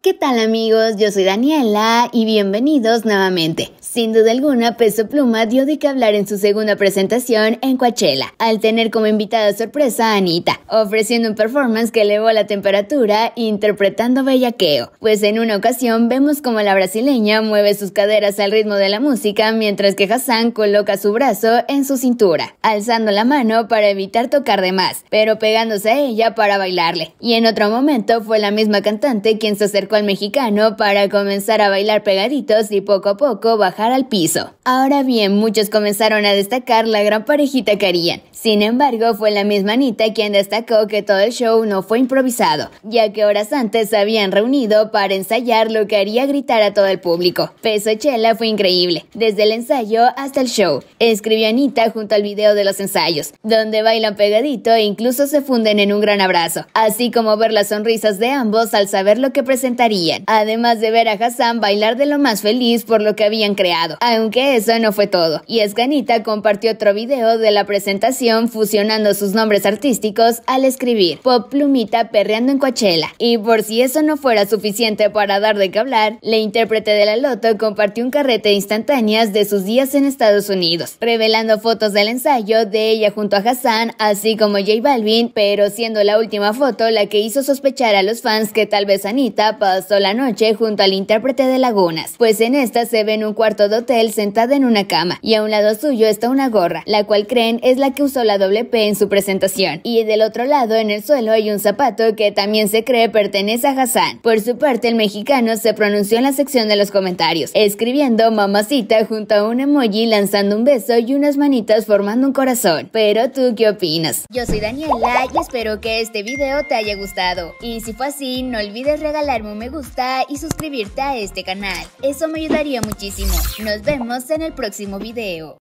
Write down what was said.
¿Qué tal amigos? Yo soy Daniela y bienvenidos nuevamente. Sin duda alguna, Peso Pluma dio de qué hablar en su segunda presentación en Coachella, al tener como invitada sorpresa a Anita, ofreciendo un performance que elevó la temperatura interpretando bellaqueo, pues en una ocasión vemos como la brasileña mueve sus caderas al ritmo de la música mientras que Hassan coloca su brazo en su cintura, alzando la mano para evitar tocar de más, pero pegándose a ella para bailarle. Y en otro momento fue la misma cantante quien se acercó al mexicano para comenzar a bailar pegaditos y poco a poco bajar al piso. Ahora bien, muchos comenzaron a destacar la gran parejita que harían. Sin embargo, fue la misma Anita quien destacó que todo el show no fue improvisado, ya que horas antes se habían reunido para ensayar lo que haría gritar a todo el público. Peso Chela fue increíble, desde el ensayo hasta el show, escribió Anita junto al video de los ensayos, donde bailan pegadito e incluso se funden en un gran abrazo, así como ver las sonrisas de ambos al saber lo que presentaron además de ver a Hassan bailar de lo más feliz por lo que habían creado. Aunque eso no fue todo, y es que Anita compartió otro video de la presentación fusionando sus nombres artísticos al escribir Pop Plumita perreando en Coachella. Y por si eso no fuera suficiente para dar de qué hablar, la intérprete de la Loto compartió un carrete de instantáneas de sus días en Estados Unidos, revelando fotos del ensayo de ella junto a Hassan, así como J Balvin, pero siendo la última foto la que hizo sospechar a los fans que tal vez Anita pasó la noche junto al intérprete de Lagunas, pues en esta se ve en un cuarto de hotel sentada en una cama y a un lado suyo está una gorra, la cual creen es la que usó la doble P en su presentación, y del otro lado en el suelo hay un zapato que también se cree pertenece a Hassan. Por su parte, el mexicano se pronunció en la sección de los comentarios, escribiendo mamacita junto a un emoji lanzando un beso y unas manitas formando un corazón. Pero tú, ¿qué opinas? Yo soy Daniela y espero que este video te haya gustado. Y si fue así, no olvides regalarme un me gusta y suscribirte a este canal, eso me ayudaría muchísimo. Nos vemos en el próximo video.